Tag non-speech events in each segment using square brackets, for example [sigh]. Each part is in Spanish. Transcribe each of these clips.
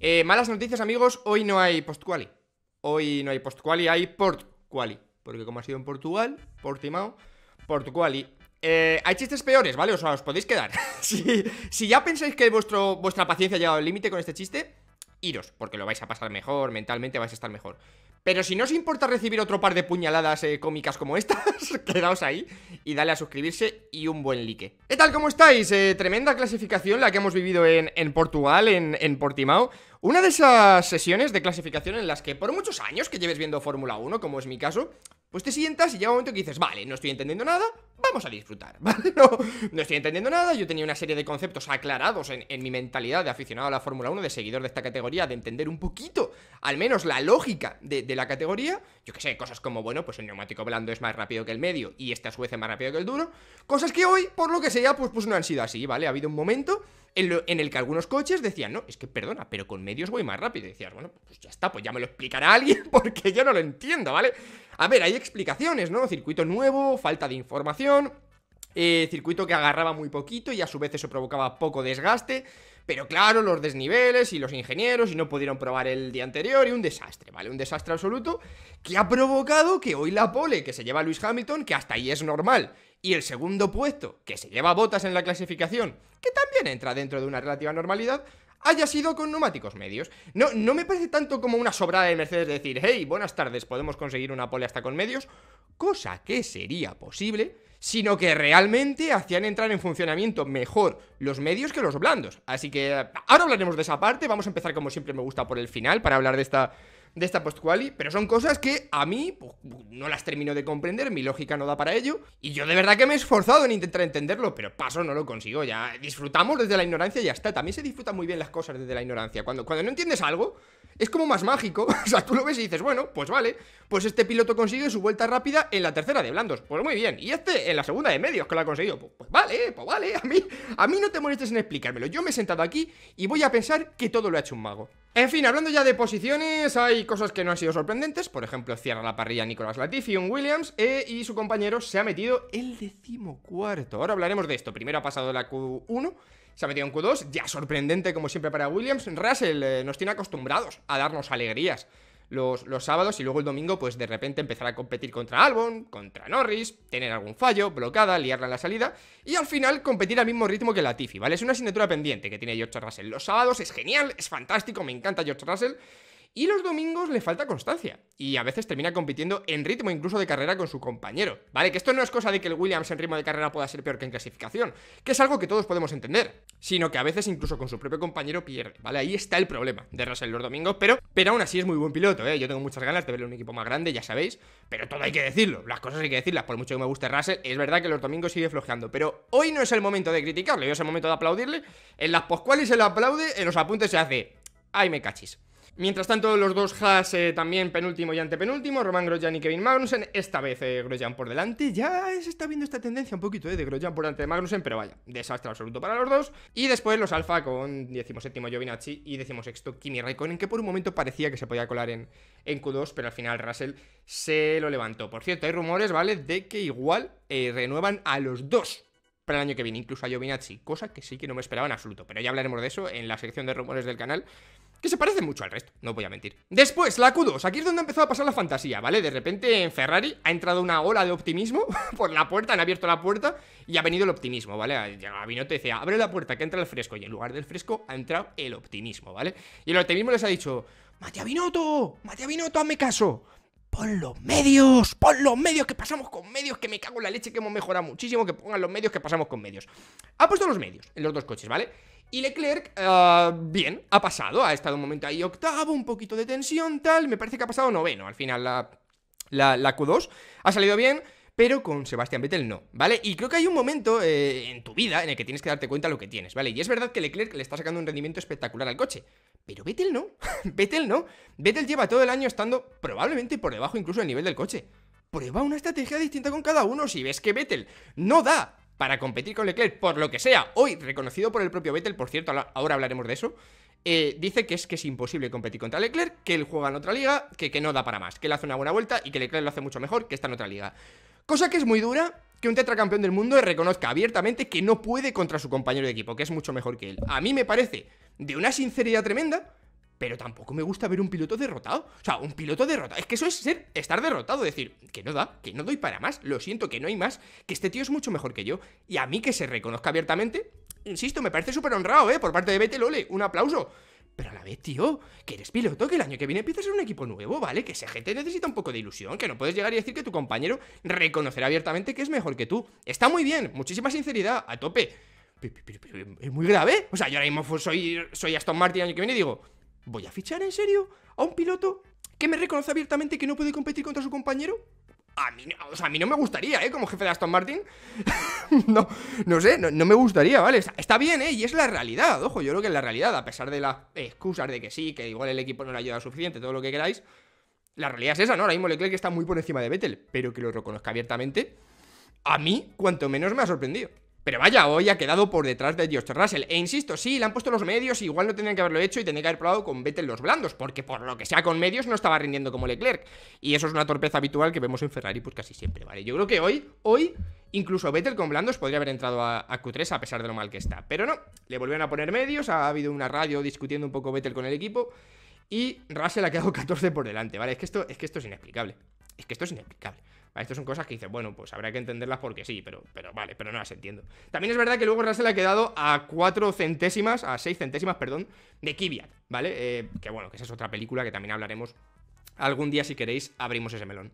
Eh, malas noticias, amigos. Hoy no hay postquali. Hoy no hay postquali, hay portquali. Porque como ha sido en Portugal, Portimao, portquali. Eh, hay chistes peores, ¿vale? O sea, os podéis quedar. [laughs] si, ya pensáis que vuestro, vuestra paciencia ha llegado al límite con este chiste, iros, porque lo vais a pasar mejor, mentalmente vais a estar mejor. Pero si no os importa recibir otro par de puñaladas eh, cómicas como estas, [laughs] quedaos ahí y dale a suscribirse y un buen like. ¿Qué tal? ¿Cómo estáis? Eh, tremenda clasificación la que hemos vivido en, Portugal, en, en Portimao. Una de esas sesiones de clasificación en las que por muchos años que lleves viendo Fórmula 1, como es mi caso, pues te sientas y llega un momento que dices, vale, no estoy entendiendo nada, vamos a disfrutar, [laughs] ¿vale? No, no estoy entendiendo nada, yo tenía una serie de conceptos aclarados en, mi mentalidad de aficionado a la Fórmula 1, de seguidor de esta categoría, de entender un poquito, al menos la lógica de, la categoría, yo que sé, cosas como, bueno, pues el neumático blando es más rápido que el medio y este a su vez es más rápido que el duro, cosas que hoy, por lo que sea, pues, pues no han sido así, ¿vale? Ha habido un momento en, en, el que algunos coches decían, no, es que perdona, pero con medios voy más rápido. Y decías, bueno, pues ya está, pues ya me lo explicará alguien [laughs] porque yo no lo entiendo, ¿vale? A ver, hay explicaciones, ¿no? Circuito nuevo, falta de información. Eh, circuito que agarraba muy poquito y a su vez eso provocaba poco desgaste. Pero claro, los desniveles y los ingenieros y no pudieron probar el día anterior y un desastre, ¿vale? Un desastre absoluto que ha provocado que hoy la pole que se lleva Luis Hamilton, que hasta ahí es normal, y el segundo puesto que se lleva Botas en la clasificación, que también entra dentro de una relativa normalidad, haya sido con neumáticos medios. No, no me parece tanto como una sobrada de Mercedes decir, hey, buenas tardes, podemos conseguir una pole hasta con medios, cosa que sería posible, sino que realmente hacían entrar en funcionamiento mejor los medios que los blandos. Así que ahora hablaremos de esa parte, vamos a empezar como siempre me gusta por el final para hablar de esta de esta post pero son cosas que a mí pues, no las termino de comprender, mi lógica no da para ello, y yo de verdad que me he esforzado en intentar entenderlo, pero paso, no lo consigo, ya disfrutamos desde la ignorancia y ya está, también se disfrutan muy bien las cosas desde la ignorancia, cuando, cuando no entiendes algo, es como más mágico. [laughs] o sea, tú lo ves y dices, bueno, pues vale, pues este piloto consigue su vuelta rápida en la tercera de blandos. Pues muy bien. Y este en la segunda de medios que lo ha conseguido. Pues, pues, vale, pues vale. A mí, a mí no te molestes en explicármelo. Yo me he sentado aquí y voy a pensar que todo lo ha hecho un mago. En fin, hablando ya de posiciones, hay cosas que no han sido sorprendentes. Por ejemplo, cierra la parrilla Nicolás Latifi, un Williams, eh, y su compañero se ha metido el decimocuarto. Ahora hablaremos de esto. Primero ha pasado la Q1 se ha metido en Q2, ya sorprendente como siempre para Williams. Russell eh, nos tiene acostumbrados a darnos alegrías los, sábados y luego el domingo, pues de repente empezar a competir contra Albon, contra Norris, tener algún fallo, bloqueada liarla en la salida y al final competir al mismo ritmo que la Tiffy, ¿vale? Es una asignatura pendiente que tiene George Russell. Los sábados es genial, es fantástico, me encanta George Russell. Y los domingos le falta constancia, y a veces termina compitiendo en ritmo incluso de carrera con su compañero. Vale, que esto no es cosa de que el Williams en ritmo de carrera pueda ser peor que en clasificación, que es algo que todos podemos entender, sino que a veces incluso con su propio compañero pierde, ¿vale? Ahí está el problema de Russell los domingos, pero, pero aún así es muy buen piloto, ¿eh? Yo tengo muchas ganas de verle un equipo más grande, ya sabéis, pero todo hay que decirlo, las cosas hay que decirlas, por mucho que me guste Russell, es verdad que los domingos sigue flojeando, pero hoy no es el momento de criticarle, hoy es el momento de aplaudirle, en las poscuales se le aplaude, en los apuntes se hace, ay me cachis. Mientras tanto, los dos Haas eh, también penúltimo y antepenúltimo, Roman Grosjean y Kevin Magnussen. Esta vez eh, por delante. Ya se está viendo esta tendencia un poquito eh, de Grosjean por delante de Magnussen, pero vaya, desastre absoluto para los dos. Y después los Alfa con 17 Giovinazzi y 16 Kimi Raikkonen, que por un momento parecía que se podía colar en, en Q2, pero al final Russell se lo levantó. Por cierto, hay rumores, ¿vale? De que igual eh, renuevan a los dos para el año que viene, incluso a Giovinazzi, cosa que sí que no me esperaba en absoluto, pero ya hablaremos de eso en la sección de rumores del canal, que se parece mucho al resto, no voy a mentir. Después, la q aquí es donde empezó a pasar la fantasía, ¿vale? De repente en Ferrari ha entrado una ola de optimismo [laughs] por la puerta, han abierto la puerta y ha venido el optimismo, ¿vale? Binotto decía, abre la puerta que entra el fresco, y en lugar del fresco ha entrado el optimismo, ¿vale? Y el optimismo les ha dicho, Matea Binotto, Matea Binotto, hazme caso, Pon los medios, pon los medios que pasamos con medios, que me cago en la leche, que hemos mejorado muchísimo, que pongan los medios que pasamos con medios. Ha puesto los medios en los dos coches, ¿vale? Y Leclerc, ah, bien, ha pasado, ha estado un momento ahí octavo, un poquito de tensión, tal, me parece que ha pasado noveno, al final la, Q2 ha salido bien, pero con Sebastián Vettel no, ¿vale? Y creo que hay un momento eh, en tu vida en el que tienes que darte cuenta lo que tienes, ¿vale? Y es verdad que Leclerc le está sacando un rendimiento espectacular al coche, pero Vettel no, [laughs] Vettel no. Vettel lleva todo el año estando probablemente por debajo incluso del nivel del coche. Prueba una estrategia distinta con cada uno. Si ves que Vettel no da para competir con Leclerc, por lo que sea, hoy reconocido por el propio Vettel, por cierto, ahora hablaremos de eso, eh, dice que es que es imposible competir contra Leclerc, que él juega en otra liga, que, que no da para más, que él hace una buena vuelta y que Leclerc lo hace mucho mejor que está en otra liga. Cosa que es muy dura que un tetracampeón del mundo reconozca abiertamente que no puede contra su compañero de equipo, que es mucho mejor que él. A mí me parece de una sinceridad tremenda, pero tampoco me gusta ver un piloto derrotado. O sea, un piloto derrotado. Es que eso es ser, estar derrotado, decir, que no da, que no doy para más, lo siento, que no hay más, que este tío es mucho mejor que yo. Y a mí que se reconozca abiertamente, insisto, me parece súper honrado, ¿eh? Por parte de Vettel, un aplauso. Pero a la vez, tío, que eres piloto, que el año que viene empiezas ser un equipo nuevo, ¿vale? Que esa gente necesita un poco de ilusión, que no puedes llegar y decir que tu compañero reconocerá abiertamente que es mejor que tú. Está muy bien, muchísima sinceridad, a tope es muy grave. O sea, yo ahora mismo soy, soy Aston Martin el año que viene y digo, ¿voy a fichar en serio a un piloto que me reconoce abiertamente que no puede competir contra su compañero? A mí, o sea, a mí no me gustaría, ¿eh? Como jefe de Aston Martin. [laughs] no, no sé, no, me gustaría, ¿vale? Está, bien, ¿eh? Y es la realidad, ojo, yo creo que es la realidad, a pesar de las excusas de que sí, que igual el equipo no le ayuda suficiente, todo lo que queráis. La realidad es esa, ¿no? Ahora mismo Leclerc está muy por encima de Vettel, pero que lo reconozca abiertamente, a mí, cuanto menos me ha sorprendido. Pero vaya, hoy ha quedado por detrás de George Russell. E insisto, sí, le han puesto los medios, igual no tendrían que haberlo hecho y tendrían que haber probado con Vettel los blandos, porque por lo que sea con medios no estaba rindiendo como Leclerc. Y eso es una torpeza habitual que vemos en Ferrari pues casi siempre, ¿vale? Yo creo que hoy, hoy, incluso Vettel con blandos podría haber entrado a, Q3 a pesar de lo mal que está. Pero no, le volvieron a poner medios, ha habido una radio discutiendo un poco Vettel con el equipo y Russell ha quedado 14 [laughs] por delante, ¿vale? Es que esto es, que esto es inexplicable. Es que esto es inexplicable. Estas son cosas que dices, bueno, pues habrá que entenderlas porque sí, pero, pero vale, pero no las entiendo. También es verdad que luego Russell ha quedado a 4 centésimas, a 6 centésimas, perdón, de Kibiat, ¿vale? Eh, que bueno, que esa es otra película que también hablaremos. Algún día, si queréis, abrimos ese melón.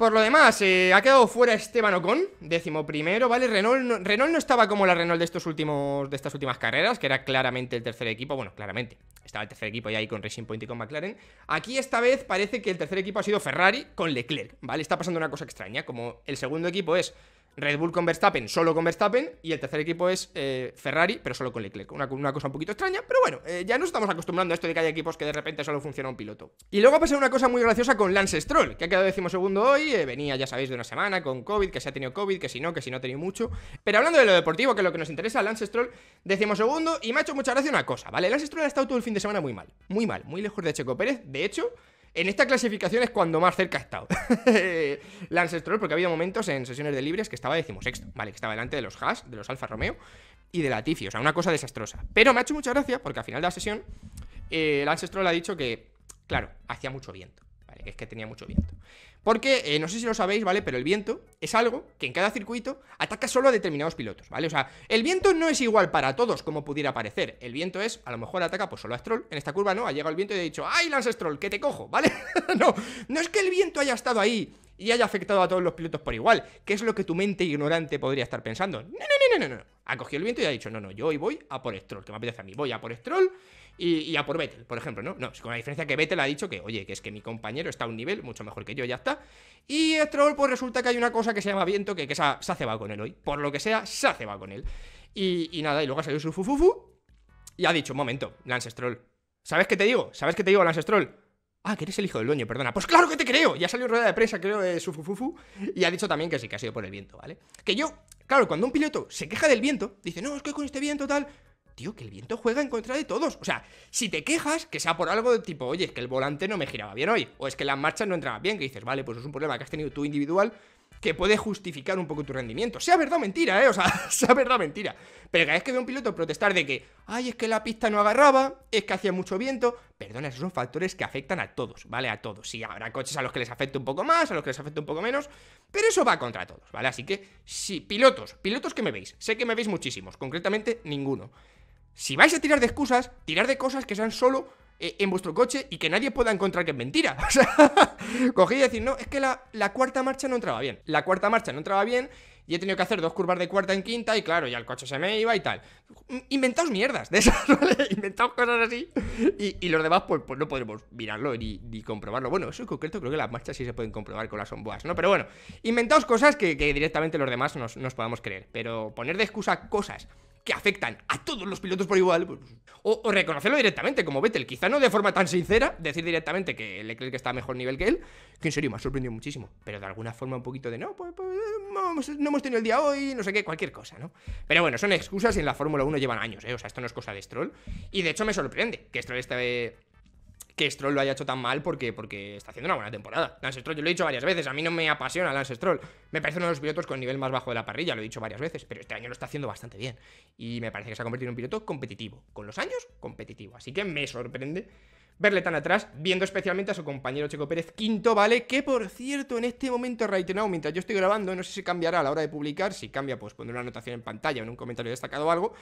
Por lo demás, eh, ha quedado fuera Esteban Ocon, décimo primero, ¿vale? Renault no, Renault no estaba como la Renault de, estos últimos, de estas últimas carreras, que era claramente el tercer equipo, bueno, claramente, estaba el tercer equipo ya ahí con Racing Point y con McLaren. Aquí esta vez parece que el tercer equipo ha sido Ferrari con Leclerc, ¿vale? Está pasando una cosa extraña, como el segundo equipo es Red Bull con Verstappen, solo con Verstappen, y el tercer equipo es eh, Ferrari, pero solo con Leclerc. Una, una, cosa un poquito extraña, pero bueno, eh, ya nos estamos acostumbrando a esto de que hay equipos que de repente solo funciona un piloto. Y luego ha pasado una cosa muy graciosa con Lance Stroll, que ha quedado decimosegundo hoy, eh, venía, ya sabéis, de una semana con COVID, que se ha tenido COVID, que si no, que si no ha tenido mucho. Pero hablando de lo deportivo, que es lo que nos interesa, Lance Stroll, decimosegundo, y me ha hecho mucha gracia una cosa, ¿vale? Lance Stroll ha estado todo el fin de semana muy mal, muy mal, muy lejos de Checo Pérez, de hecho... En esta clasificación es cuando más cerca ha estado [laughs] Lance Stroll, porque había momentos en sesiones de libres que estaba decimosexto, ¿vale? Que estaba delante de los Haas, de los Alfa Romeo y de Latifi, o sea, una cosa desastrosa. Pero me ha hecho mucha gracia porque al final de la sesión eh, Lance Stroll ha dicho que, claro, hacía mucho viento, Es que tenía mucho viento. Porque, eh, no sé si lo sabéis, ¿vale? Pero el viento es algo que en cada circuito ataca solo a determinados pilotos, ¿vale? O sea, el viento no es igual para todos como pudiera parecer. El viento es, a lo mejor ataca pues solo a Stroll. En esta curva no, ha llegado el viento y ha dicho, ¡ay, Lance Stroll, que te cojo! ¿Vale? [laughs] no, no es que el viento haya estado ahí y haya afectado a todos los pilotos por igual, ¿Qué es lo que tu mente ignorante podría estar pensando. No, no, no, no, no. Ha cogido el viento y ha dicho, no, no, yo hoy voy a por Stroll, que me apetece a mí. Voy a por Stroll y, a por Vettel, por ejemplo, ¿no? No, con la diferencia que Vettel ha dicho que, oye, que es que mi compañero está a un nivel mucho mejor que yo, ya está. Y Stroll, pues resulta que hay una cosa que se llama viento que, que se, ha, se, con él hoy. Por lo que sea, se hace va con él. Y, nada, y luego ha salido su fufufu y ha dicho, un momento, Lance Stroll. ¿Sabes qué te digo? ¿Sabes qué te digo, Lance Stroll? Ah, que eres el hijo del dueño, perdona. Pues claro que te creo. Ya salió en rueda de prensa, creo, de eh, su fufufu. Y ha dicho también que sí, que ha sido por el viento, ¿vale? Que yo, claro, cuando un piloto se queja del viento, dice, no, es que con este viento tal. Tío, que el viento juega en contra de todos. O sea, si te quejas, que sea por algo de tipo, oye, es que el volante no me giraba bien hoy, o es que las marchas no entraban bien, que dices, vale, pues es un problema que has tenido tú individual, que puede justificar un poco tu rendimiento. Sea verdad o mentira, ¿eh? O sea, [laughs] sea verdad o mentira. Pero cada vez que veo un piloto protestar de que, ay, es que la pista no agarraba, es que hacía mucho viento, perdona, esos son factores que afectan a todos, ¿vale? A todos. Sí, habrá coches a los que les afecta un poco más, a los que les afecta un poco menos, pero eso va contra todos, ¿vale? Así que, Si, pilotos, pilotos que me veis, sé que me veis muchísimos, concretamente ninguno. Si vais a tirar de excusas, tirar de cosas que sean solo eh, en vuestro coche y que nadie pueda encontrar que es mentira. [laughs] O sea, cogí y decir, no, es que la, cuarta marcha no entraba bien. La cuarta marcha no entraba bien y he tenido que hacer dos curvas de cuarta en quinta y claro, ya el coche se me iba y tal. Inventaos mierdas de esas, [laughs] ¿vale? Inventaos cosas así y, los demás pues, pues, no podremos mirarlo ni, comprobarlo. Bueno, eso en concreto creo que las marchas sí se pueden comprobar con las onboas, ¿no? Pero bueno, inventaos cosas que, directamente los demás nos, nos podamos creer, pero poner de excusa cosas que afectan a todos los pilotos por igual, pues, o, reconocerlo directamente como Vettel, quizá no de forma tan sincera, decir directamente que le que está a mejor nivel que él, que en serio me ha sorprendido muchísimo, pero de alguna forma un poquito de no, pues, pues no, hemos tenido el día hoy, no sé qué, cualquier cosa, ¿no? Pero bueno, son excusas y en la Fórmula 1 llevan años, ¿eh? o sea, esto no es cosa de Stroll, y de hecho me sorprende que Stroll esté que Stroll lo haya hecho tan mal porque, porque está haciendo una buena temporada. Lance Stroll, yo lo he dicho varias veces, a mí no me apasiona Lance Stroll. Me parece uno de los pilotos con nivel más bajo de la parrilla, lo he dicho varias veces, pero este año lo está haciendo bastante bien. Y me parece que se ha convertido en un piloto competitivo. Con los años, competitivo. Así que me sorprende verle tan atrás, viendo especialmente a su compañero Checo Pérez, quinto, ¿vale? Que por cierto, en este momento, right mientras yo estoy grabando, no sé si cambiará a la hora de publicar, si cambia, pues pondré una anotación en pantalla o en un comentario destacado o algo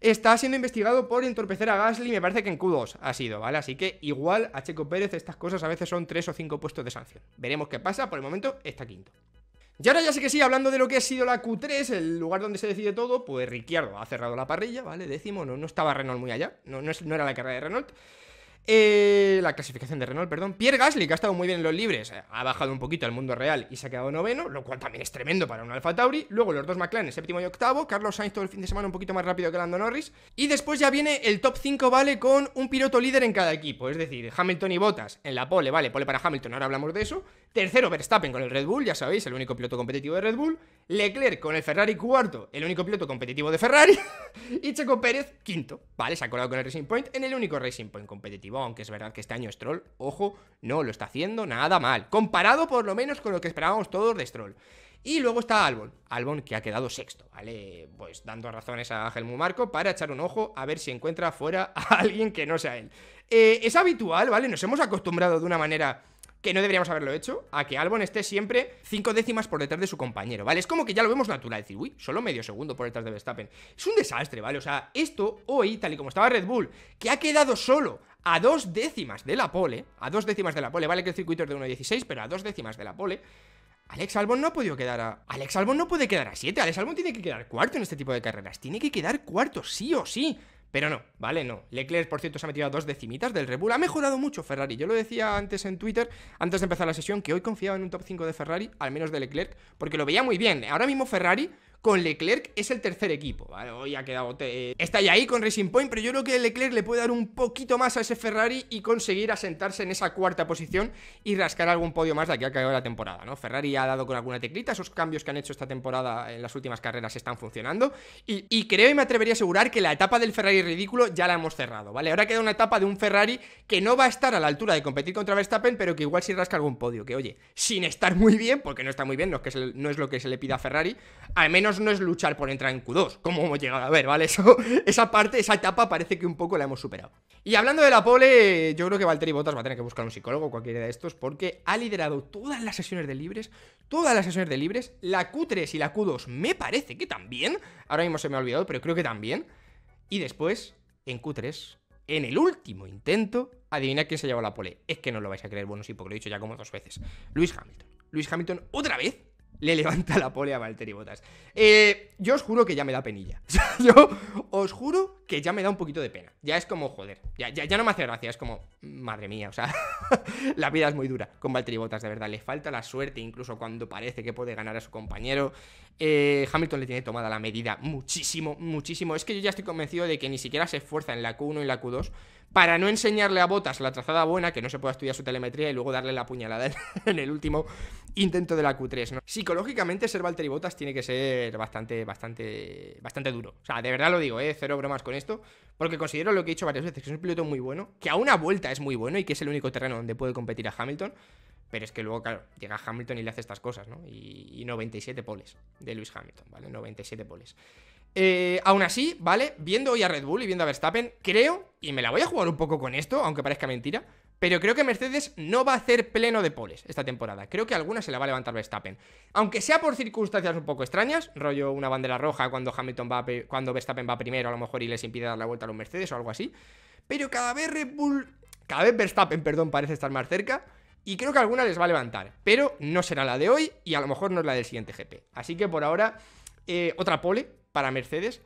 está siendo investigado por entorpecer a Gasly, me parece que en Q2 ha sido, ¿vale? Así que igual a Checo Pérez estas cosas a veces son 3 o 5 puestos de sanción. Veremos qué pasa, por el momento está quinto. Y ahora ya sé que sí, hablando de lo que ha sido la Q3, el lugar donde se decide todo, pues Ricciardo ha cerrado la parrilla, ¿vale? Décimo, no, no estaba Renault muy allá, no, no, es, no era la carrera de Renault. Eh, la clasificación de Renault, perdón. Pierre Gasly, que ha estado muy bien en los libres, eh, ha bajado un poquito al mundo real y se ha quedado noveno, lo cual también es tremendo para un Alfa Tauri. Luego los dos McLaren, séptimo y octavo. Carlos Sainz todo el fin de semana un poquito más rápido que Lando Norris. Y después ya viene el top 5, ¿vale? Con un piloto líder en cada equipo. Es decir, Hamilton y Bottas en la pole, ¿vale? Pole para Hamilton, ahora hablamos de eso. Tercero, Verstappen con el Red Bull, ya sabéis, el único piloto competitivo de Red Bull. Leclerc con el Ferrari cuarto, el único piloto competitivo de Ferrari. [laughs] y Checo Pérez quinto, ¿vale? Se ha colado con el Racing Point en el único Racing Point competitivo aunque es verdad que este año Stroll, ojo, no lo está haciendo nada mal, comparado por lo menos con lo que esperábamos todos de Stroll. Y luego está Albon, Albon que ha quedado sexto, ¿vale? Pues dando razones a Helmut Marco para echar un ojo a ver si encuentra fuera [laughs] a alguien que no sea él. Eh, es habitual, ¿vale? Nos hemos acostumbrado de una manera que no deberíamos haberlo hecho, a que Albon esté siempre cinco décimas por detrás de su compañero, ¿vale? Es como que ya lo vemos natural, decir, uy, solo medio segundo por detrás de Verstappen. Es un desastre, ¿vale? O sea, esto hoy, tal y como estaba Red Bull, que ha quedado solo a dos décimas de la pole, a dos décimas de la pole, vale que el circuito es de 1.16, pero a dos décimas de la pole, Alex Albon no ha podido quedar a... Alex Albon no puede quedar a 7, Alex Albon tiene que quedar cuarto en este tipo de carreras, tiene que quedar cuarto sí o sí, pero no, vale, no. Leclerc, por cierto, se ha metido a dos decimitas del Red Bull. Ha mejorado mucho Ferrari. Yo lo decía antes en Twitter, antes de empezar la sesión, que hoy confiaba en un top 5 de Ferrari, al menos de Leclerc, porque lo veía muy bien. Ahora mismo Ferrari con Leclerc es el tercer equipo, ¿vale? Hoy ha quedado... Eh, está ya ahí con Racing Point, pero yo creo que Leclerc le puede dar un poquito más a ese Ferrari y conseguir asentarse en esa cuarta posición y rascar algún podio más de aquí que cabo la temporada, ¿no? Ferrari ha dado con alguna teclita, esos cambios que han hecho esta temporada en las últimas carreras están funcionando y, creo y me atrevería a asegurar que la etapa del Ferrari ridículo ya la hemos cerrado, ¿vale? Ahora queda una etapa de un Ferrari que no va a estar a la altura de competir contra Verstappen, pero que igual si rasca algún podio, que oye, sin estar muy bien, porque no está muy bien, no es, que no es lo que se le pida a Ferrari, al menos no es luchar por entrar en Q2, como hemos llegado a ver, ¿vale? [laughs] Eso, esa parte, esa etapa parece que un poco la hemos superado. Y hablando de la pole, yo creo que Valtteri Bottas va a tener que buscar un psicólogo cualquiera de estos, porque ha liderado todas las sesiones de libres, todas las sesiones de libres, la Q3 y la Q2 me parece que también, ahora mismo se me ha olvidado, pero creo que también, y después, en Q3, en el último intento, adivina quién se llevó la pole. Es que no lo vais a creer, bueno, sí, porque lo he dicho ya como dos veces. Luis Hamilton. Luis Hamilton otra vez le levanta la pole a Valtteri Bottas eh, yo os juro que ya me da penilla. [laughs] yo os juro que ya me da un poquito de pena. Ya es como, joder, ya, ya, no me hace gracia. Es como, madre mía, o sea, [laughs] la vida es muy dura con Valtteri Bottas, de verdad. Le falta la suerte, incluso cuando parece que puede ganar a su compañero. Eh, Hamilton le tiene tomada la medida muchísimo, muchísimo. Es que yo ya estoy convencido de que ni siquiera se esfuerza en la Q1 y la Q2 para no enseñarle a Botas la trazada buena, que no se pueda estudiar su telemetría y luego darle la puñalada en [laughs] el último intento de la Q3, ¿no? Psicológicamente ser Valtteri Botas tiene que ser bastante, bastante, bastante duro. O sea, de verdad lo digo, ¿eh? Cero bromas con esto, porque considero lo que he dicho varias veces, que es un piloto muy bueno, que a una vuelta es muy bueno y que es el único terreno donde puede competir a Hamilton, pero es que luego, claro, llega Hamilton y le hace estas cosas, ¿no? Y, y 97 poles de Lewis Hamilton, ¿vale? 97 poles. Eh, aún así, ¿vale? Viendo hoy a Red Bull y viendo a Verstappen, creo, y me la voy a jugar un poco con esto, aunque parezca mentira, pero creo que Mercedes no va a hacer pleno de poles esta temporada. Creo que alguna se la va a levantar Verstappen. Aunque sea por circunstancias un poco extrañas, rollo una bandera roja cuando Hamilton va cuando Verstappen va primero a lo mejor y les impide dar la vuelta a los Mercedes o algo así. Pero cada vez Red Bull, cada vez Verstappen, perdón, parece estar más cerca y creo que alguna les va a levantar, pero no será la de hoy y a lo mejor no es la del siguiente GP. Así que por ahora eh, otra pole para Mercedes.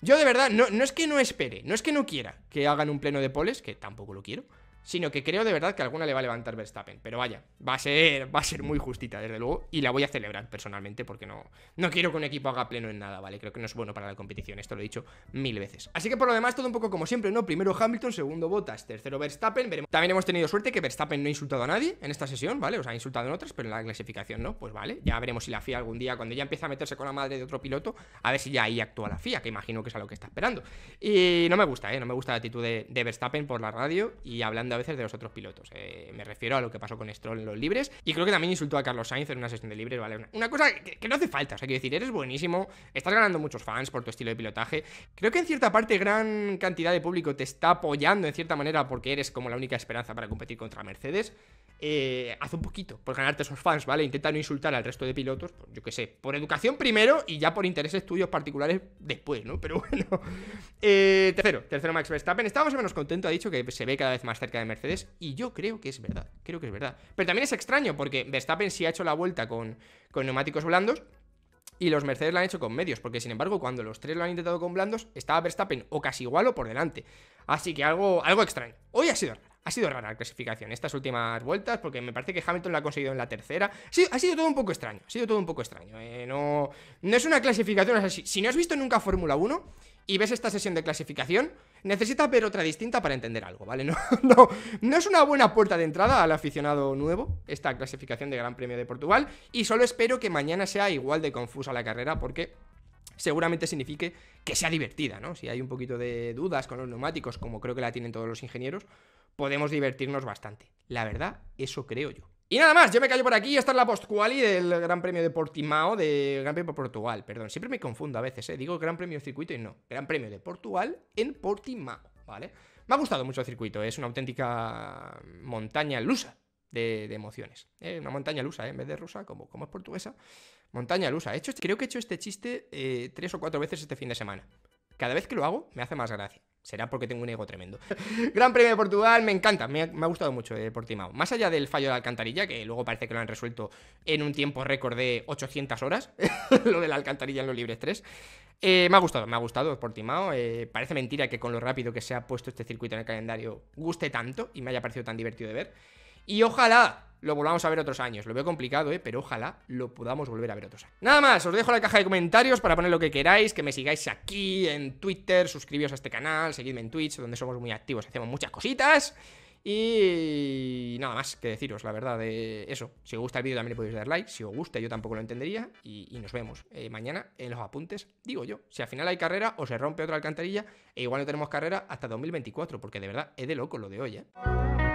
Yo de verdad, no, es que no espere, no es que no quiera que hagan un pleno de poles, que tampoco lo quiero, sino que creo de verdad que alguna le va a levantar Verstappen. Pero vaya, va a ser, va a ser muy justita, desde luego, y la voy a celebrar personalmente porque no, no quiero que un equipo haga pleno en nada, ¿vale? Creo que no es bueno para la competición, esto lo he dicho mil veces. Así que por lo demás, todo un poco como siempre, ¿no? Primero Hamilton, segundo Bottas, tercero Verstappen. También hemos tenido suerte que Verstappen no ha insultado a nadie en esta sesión, ¿vale? O ha insultado en otras, pero en la clasificación no, pues vale. Ya veremos si la FIA algún día, cuando ya empieza a meterse con la madre de otro piloto, a ver si ya ahí actúa la FIA, que imagino que es a lo que está esperando. Y no me gusta, ¿eh? No me gusta la actitud de, de Verstappen por la radio y hablando veces de los otros pilotos. Eh, me refiero a lo que pasó con Stroll en los libres. Y creo que también insultó a Carlos Sainz en una sesión de libres, ¿vale? Una, cosa que, que, no hace falta. O sea, quiero decir, eres buenísimo, estás ganando muchos fans por tu estilo de pilotaje. Creo que en cierta parte gran cantidad de público te está apoyando en cierta manera porque eres como la única esperanza para competir contra Mercedes. Eh, hace un poquito por ganarte esos fans, ¿vale? Intenta no insultar al resto de pilotos, pues, yo qué sé, por educación primero y ya por intereses tuyos particulares después, ¿no? Pero [laughs] bueno. Eh, tercero, tercero Max Verstappen. Está más o menos contento, ha dicho que se ve cada vez más cerca de Mercedes y yo creo que es verdad, creo que es verdad. Pero también es extraño porque Verstappen sí ha hecho la vuelta con, neumáticos blandos. Y los Mercedes la han hecho con medios, porque sin embargo, cuando los tres lo han intentado con blandos, estaba Verstappen o casi igual o por delante. Así que algo, algo extraño. Hoy ha sido ha sido rara la clasificación estas últimas vueltas, porque me parece que Hamilton la ha conseguido en la tercera. Sí, ha sido todo un poco extraño, ha sido todo un poco extraño. Eh, no, no es una clasificación así. si, no has visto nunca Fórmula 1 y ves esta sesión de clasificación, necesitas ver otra distinta para entender algo, ¿vale? [laughs] No, no, no es una buena puerta de entrada al aficionado nuevo esta clasificación de Gran Premio de Portugal. Y solo espero que mañana sea igual de confusa la carrera, porque seguramente signifique que sea divertida, ¿no? Si hay un poquito de dudas con los neumáticos, como creo que la tienen todos los ingenieros, podemos divertirnos bastante. La verdad, eso creo yo. Y nada más, yo me callo por aquí. Esta es la quali del Gran Premio de Portimao, De Gran Premio de Portugal, perdón. Siempre me confundo a veces, ¿eh? Digo Gran Premio de Circuito y no. Gran Premio de Portugal en Portimao, ¿vale? Me ha gustado mucho el circuito, es una auténtica montaña lusa de, emociones. ¿eh? Una montaña lusa, ¿eh? en vez de rusa, como es portuguesa, Montaña lusa. hecho, este, creo que he hecho este chiste eh, tres o cuatro veces este fin de semana. Cada vez que lo hago, me hace más gracia. Será porque tengo un ego tremendo. [laughs] Gran Premio de Portugal, me encanta, me ha, gustado mucho eh, Portimao. Más allá del fallo de la alcantarilla, que luego parece que lo han resuelto en un tiempo récord de 800 horas, [laughs] lo de la alcantarilla en los libres 3. Eh, me ha gustado, me ha gustado Portimao. Eh, parece mentira que con lo rápido que se ha puesto este circuito en el calendario guste tanto y me haya parecido tan divertido de ver. Y ojalá lo volvamos a ver otros años. Lo veo complicado, ¿eh? pero ojalá lo podamos volver a ver otros años. Nada más, os dejo la caja de comentarios para poner lo que queráis, que me sigáis aquí en Twitter, suscribíos a este canal, seguidme en Twitch, donde somos muy activos, hacemos muchas cositas. Y nada más que deciros, la verdad, de eso. Si os gusta el vídeo también le podéis dar like, si os gusta yo tampoco lo entendería y, nos vemos eh, mañana en los apuntes, digo yo. Si al final hay carrera o se rompe otra alcantarilla, e igual no tenemos carrera hasta 2024, porque de verdad es de loco lo de hoy, ¿eh?